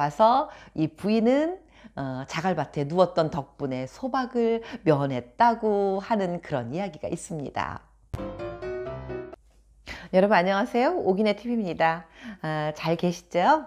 와서 이 부인은 어, 자갈밭에 누웠던 덕분에 소박을 면했다고 하는 그런 이야기가 있습니다. 여러분 안녕하세요. 오기네 TV입니다. 아, 잘 계시죠?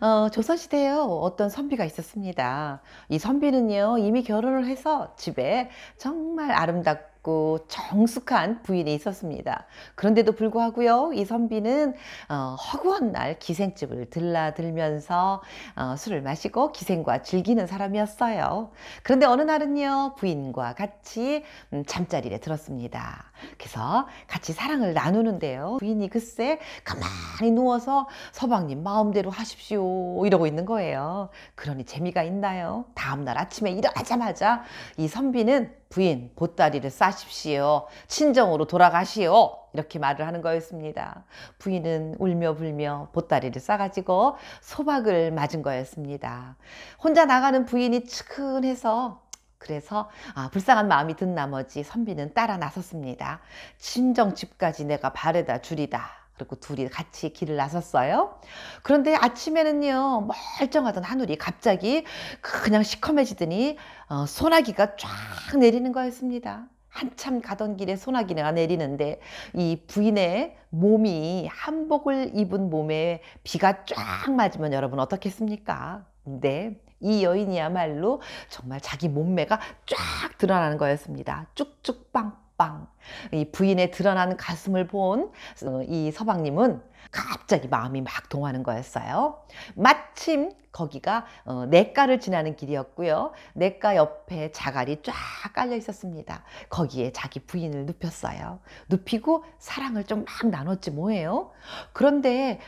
어, 조선시대에 어떤 선비가 있었습니다. 이 선비는요 이미 결혼을 해서 집에 정말 아름답고 작고 정숙한 부인이 있었습니다. 그런데도 불구하고요, 이 선비는 어, 허구한 날 기생집을 들라들면서 어, 술을 마시고 기생과 즐기는 사람이었어요. 그런데 어느 날은요, 부인과 같이 음, 잠자리에 들었습니다. 그래서 같이 사랑을 나누는데요. 부인이 글쎄 가만히 누워서 서방님 마음대로 하십시오 이러고 있는 거예요. 그러니 재미가 있나요? 다음날 아침에 일어나자마자 이 선비는 부인 보따리를 싸시 마십시오. 친정으로 돌아가시오. 이렇게 말을 하는 거였습니다. 부인은 울며 불며 보따리를 싸가지고 소박을 맞은 거였습니다. 혼자 나가는 부인이 측은해서 그래서 아, 불쌍한 마음이 든 나머지 선비는 따라 나섰습니다. 친정집까지 내가 바래다 줄이다. 그리고 둘이 같이 길을 나섰어요. 그런데 아침에는요, 멀쩡하던 하늘이 갑자기 그냥 시커매지더니 어, 소나기가 쫙 내리는 거였습니다. 한참 가던 길에 소나기가 내리는데 이 부인의 몸이 한복을 입은 몸에 비가 쫙 맞으면 여러분 어떻겠습니까? 근데 이 여인이야말로 정말 자기 몸매가 쫙 드러나는 거였습니다. 쭉쭉 빵 서방 이 부인의 드러나는 가슴을 본이 어, 서방님은 갑자기 마음이 막 동하는 거였어요. 마침 거기가 내과를 어, 지나는 길이었고요. 내과 옆에 자갈이 쫙 깔려 있었습니다. 거기에 자기 부인을 눕혔어요. 눕히고 사랑을 좀 막 나눴지 뭐예요. 그런데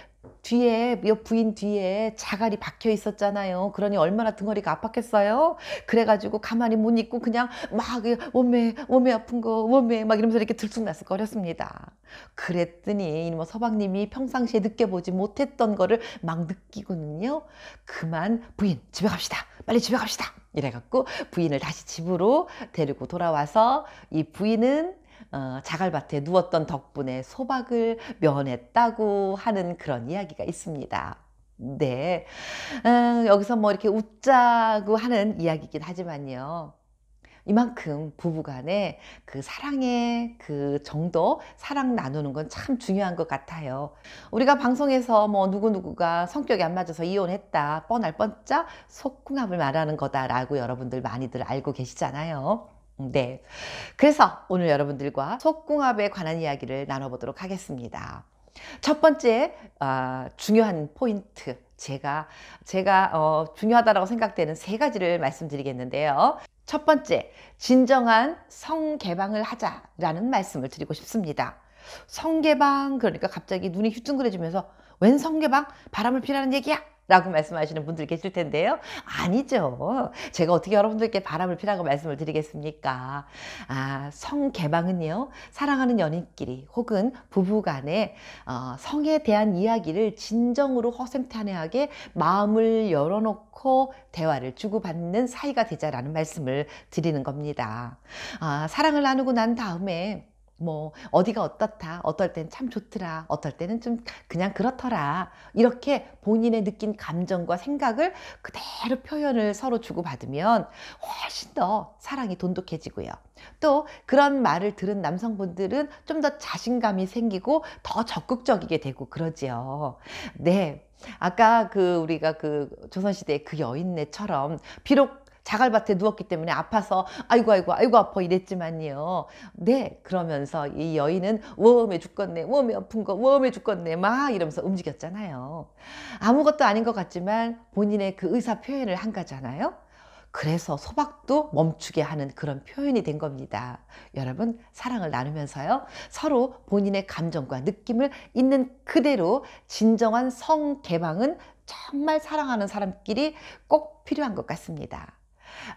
뒤에 옆 부인 뒤에 자갈이 박혀 있었잖아요. 그러니 얼마나 등어리가 아팠겠어요. 그래가지고 가만히 못 있고 그냥 막 몸매 몸매 아픈 거 몸매 막 이러면서 이렇게 들쑥날쑥거렸습니다. 그랬더니 이놈 서방님이 평상시에 느껴보지 못했던 거를 막 느끼고는요. 그만 부인 집에 갑시다. 빨리 집에 갑시다. 이래갖고 부인을 다시 집으로 데리고 돌아와서 이 부인은 어, 자갈밭에 누웠던 덕분에 소박을 면했다고 하는 그런 이야기가 있습니다. 네. 음, 여기서 뭐 이렇게 웃자고 하는 이야기이긴 하지만요. 이만큼 부부간에 그 사랑의 그 정도 사랑 나누는 건 참 중요한 것 같아요. 우리가 방송에서 뭐 누구 누구가 성격이 안 맞아서 이혼했다 뻔할 뻔짜 속궁합을 말하는 거다라고 여러분들 많이들 알고 계시잖아요. 네. 그래서 오늘 여러분들과 속궁합에 관한 이야기를 나눠보도록 하겠습니다. 첫 번째 어, 중요한 포인트 제가 제가 어, 중요하다고 생각되는 세 가지를 말씀드리겠는데요. 첫 번째, 진정한 성개방을 하자라는 말씀을 드리고 싶습니다. 성개방 그러니까 갑자기 눈이 휘둥그레지면서 웬 성개방? 바람을 피라는 얘기야? 라고 말씀하시는 분들 계실 텐데요. 아니죠. 제가 어떻게 여러분들께 바람을 피라고 말씀을 드리겠습니까? 아, 성 개방은요. 사랑하는 연인끼리 혹은 부부 간에 어, 성에 대한 이야기를 진정으로 허생탄회하게 마음을 열어놓고 대화를 주고받는 사이가 되자라는 말씀을 드리는 겁니다. 아, 사랑을 나누고 난 다음에 뭐 어디가 어떻다 어떨 땐 참 좋더라 어떨 때는 좀 그냥 그렇더라 이렇게 본인의 느낀 감정과 생각을 그대로 표현을 서로 주고받으면 훨씬 더 사랑이 돈독해지고요 또 그런 말을 들은 남성분들은 좀 더 자신감이 생기고 더 적극적이게 되고 그러지요 네 아까 그 우리가 그 조선시대 그 여인네처럼 비록 자갈밭에 누웠기 때문에 아파서 아이고 아이고 아이고 아파 이랬지만요. 네 그러면서 이 여인은 웜에 죽겠네 웜에 아픈 거 웜에 죽겠네 막 이러면서 움직였잖아요. 아무것도 아닌 것 같지만 본인의 그 의사 표현을 한 거잖아요. 그래서 소박도 멈추게 하는 그런 표현이 된 겁니다. 여러분 사랑을 나누면서요. 서로 본인의 감정과 느낌을 있는 그대로 진정한 성 개방은 정말 사랑하는 사람끼리 꼭 필요한 것 같습니다.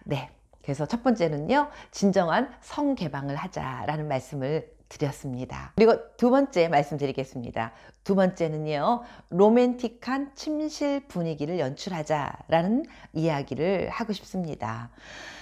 네. 그래서 첫 번째는요, 진정한 성개방을 하자라는 말씀을 드렸습니다. 그리고 두 번째 말씀드리겠습니다. 두 번째는요, 로맨틱한 침실 분위기를 연출하자라는 이야기를 하고 싶습니다.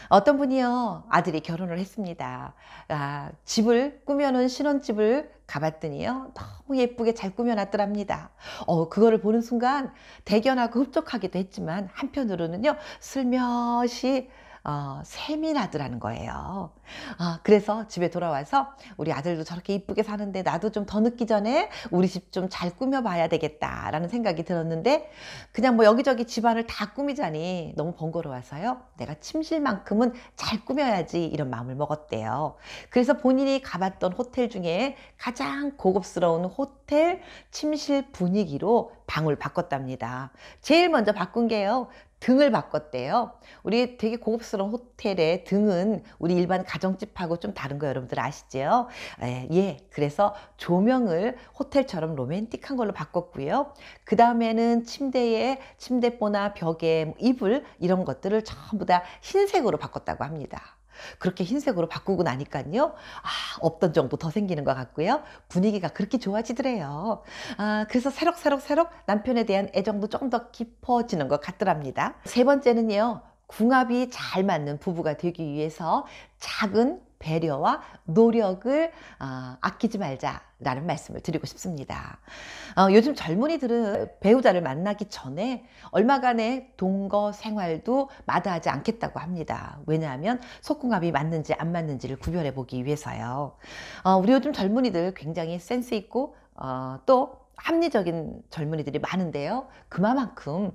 어떤 분이요, 아들이 결혼을 했습니다. 아, 집을 꾸며놓은 신혼집을 가봤더니요 너무 예쁘게 잘 꾸며놨더랍니다 어 그거를 보는 순간 대견하고 흡족하기도 했지만 한편으로는요 슬며시 어, 세민나더라는 거예요. 어, 그래서 집에 돌아와서 우리 아들도 저렇게 이쁘게 사는데 나도 좀 더 늦기 전에 우리 집 좀 잘 꾸며봐야 되겠다라는 생각이 들었는데 그냥 뭐 여기저기 집안을 다 꾸미자니 너무 번거로워서요. 내가 침실만큼은 잘 꾸며야지 이런 마음을 먹었대요. 그래서 본인이 가봤던 호텔 중에 가장 고급스러운 호텔 침실 분위기로 방을 바꿨답니다. 제일 먼저 바꾼 게요. 등을 바꿨대요. 우리 되게 고급스러운 호텔의 등은 우리 일반 가정집하고 좀 다른 거 여러분들 아시죠? 예, 예, 그래서 조명을 호텔처럼 로맨틱한 걸로 바꿨고요. 그 다음에는 침대에 침대보나 벽에 뭐 이불 이런 것들을 전부 다 흰색으로 바꿨다고 합니다. 그렇게 흰색으로 바꾸고 나니까요. 아, 없던 정도더 생기는 것 같고요. 분위기가 그렇게 좋아지더래요. 아, 그래서 새록새록새록 남편에 대한 애정도 조금 더 깊어지는 것 같더랍니다. 세 번째는요. 궁합이 잘 맞는 부부가 되기 위해서 작은 배려와 노력을 아, 아끼지 말자라는 말씀을 드리고 싶습니다. 어, 요즘 젊은이들은 배우자를 만나기 전에 얼마간의 동거 생활도 마다하지 않겠다고 합니다. 왜냐하면 속궁합이 맞는지 안 맞는지를 구별해 보기 위해서요. 어, 우리 요즘 젊은이들 굉장히 센스 있고 어, 또 합리적인 젊은이들이 많은데요. 그만큼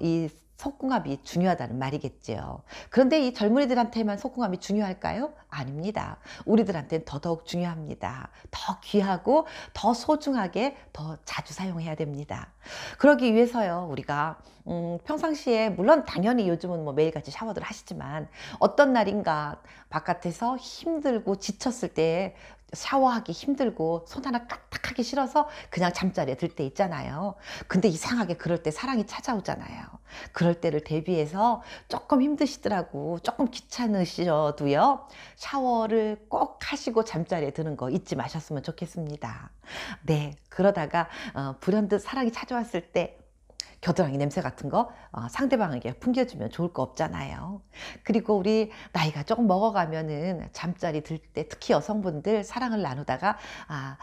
이 속궁합이 중요하다는 말이겠지요. 그런데 이 젊은이들한테만 속궁합이 중요할까요? 아닙니다. 우리들한테는 더더욱 중요합니다. 더 귀하고 더 소중하게 더 자주 사용해야 됩니다. 그러기 위해서요, 우리가 음, 평상시에 물론 당연히 요즘은 뭐 매일같이 샤워들 하시지만 어떤 날인가 바깥에서 힘들고 지쳤을 때 샤워하기 힘들고 손 하나 까딱하기 싫어서 그냥 잠자리에 들 때 있잖아요. 근데 이상하게 그럴 때 사랑이 찾아오잖아요. 그럴 때를 대비해서 조금 힘드시더라고 조금 귀찮으셔도요. 샤워를 꼭 하시고 잠자리에 드는 거 잊지 마셨으면 좋겠습니다. 네 그러다가 어, 불현듯 사랑이 찾아왔을 때 겨드랑이 냄새 같은 거 어, 상대방에게 풍겨주면 좋을 거 없잖아요. 그리고 우리 나이가 조금 먹어가면은 잠자리 들 때 특히 여성분들 사랑을 나누다가 아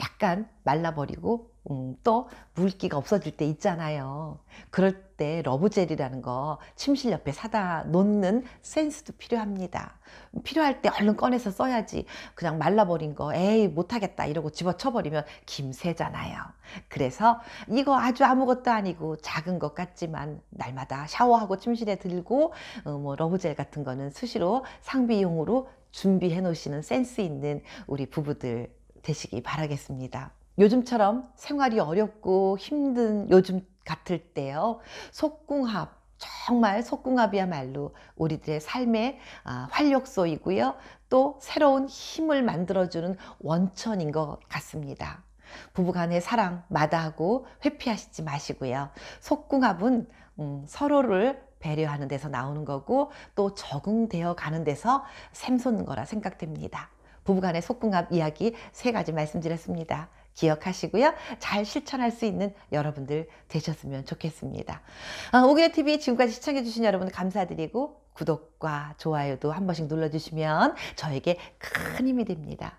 약간 말라버리고 음, 또 물기가 없어질 때 있잖아요. 그럴 때 러브젤이라는 거 침실 옆에 사다 놓는 센스도 필요합니다. 필요할 때 얼른 꺼내서 써야지 그냥 말라버린 거 에이 못하겠다 이러고 집어쳐버리면 김새잖아요. 그래서 이거 아주 아무것도 아니고 작은 것 같지만 날마다 샤워하고 침실에 들고 음, 뭐 러브젤 같은 거는 수시로 상비용으로 준비해 놓으시는 센스 있는 우리 부부들 되시기 바라겠습니다. 요즘처럼 생활이 어렵고 힘든 요즘 같을 때요. 속궁합 정말 속궁합이야말로 우리들의 삶의 아, 활력소이고요. 또 새로운 힘을 만들어주는 원천인 것 같습니다. 부부간의 사랑 마다하고 회피하시지 마시고요. 속궁합은 음, 서로를 배려하는 데서 나오는 거고 또 적응되어 가는 데서 샘솟는 거라 생각됩니다. 부부간의 속궁합 이야기 세 가지 말씀드렸습니다. 기억하시고요. 잘 실천할 수 있는 여러분들 되셨으면 좋겠습니다. 아, 어, 오기노TV 지금까지 시청해주신 여러분 감사드리고 구독과 좋아요도 한 번씩 눌러주시면 저에게 큰 힘이 됩니다.